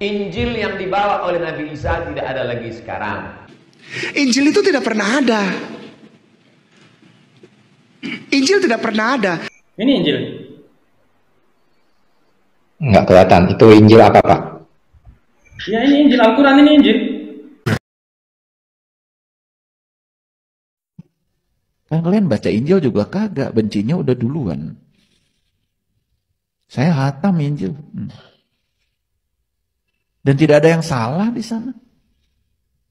Injil yang dibawa oleh Nabi Isa tidak ada lagi sekarang. Injil itu tidak pernah ada. Injil tidak pernah ada. Ini Injil. Enggak kelihatan. Itu Injil apa, Pak? Ya, ini Injil. Al-Quran ini Injil. Kan kalian baca Injil juga kagak. Bencinya udah duluan. Saya hatam Injil. Hmm. Dan tidak ada yang salah di sana.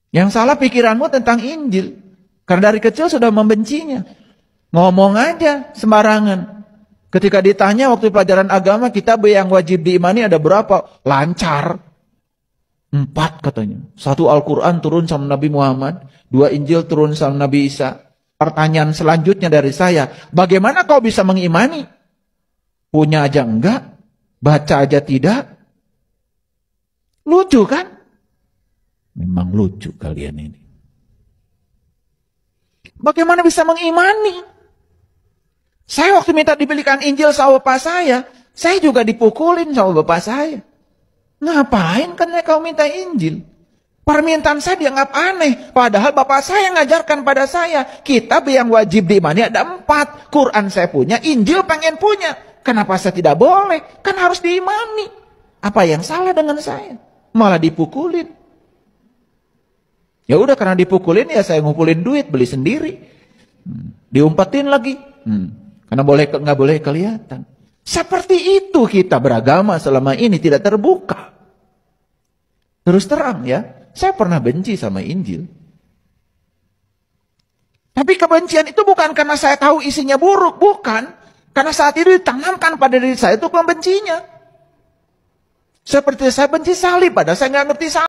Yang salah pikiranmu tentang Injil. Karena dari kecil sudah membencinya. Ngomong aja sembarangan. Ketika ditanya waktu pelajaran agama, kita yang wajib diimani ada berapa? Lancar. Empat katanya. Satu Al-Quran turun sama Nabi Muhammad. Dua Injil turun sama Nabi Isa. Pertanyaan selanjutnya dari saya. Bagaimana kau bisa mengimani? Punya aja enggak? Baca aja tidak? Lucu kan? Memang lucu kalian ini. Bagaimana bisa mengimani? Saya waktu minta dibelikan Injil sama bapak saya, saya juga dipukulin sama bapak saya. Ngapain kan kau minta Injil? Permintaan saya dianggap aneh. Padahal bapak saya ngajarkan pada saya. Kitab yang wajib diimani ada empat. Quran saya punya, Injil pengen punya. Kenapa saya tidak boleh? Kan harus diimani. Apa yang salah dengan saya? malah dipukulin. Ya udah karena dipukulin ya saya ngumpulin duit beli sendiri. Hmm. Diumpetin lagi. Hmm. Karena boleh nggak boleh kelihatan. Seperti itu kita beragama selama ini tidak terbuka. Terus terang ya, saya pernah benci sama Injil. Tapi kebencian itu bukan karena saya tahu isinya buruk, bukan. Karena saat itu ditanamkan pada diri saya itu kebencinya. Seperti saya benci salib, padahal saya nggak ngerti salib.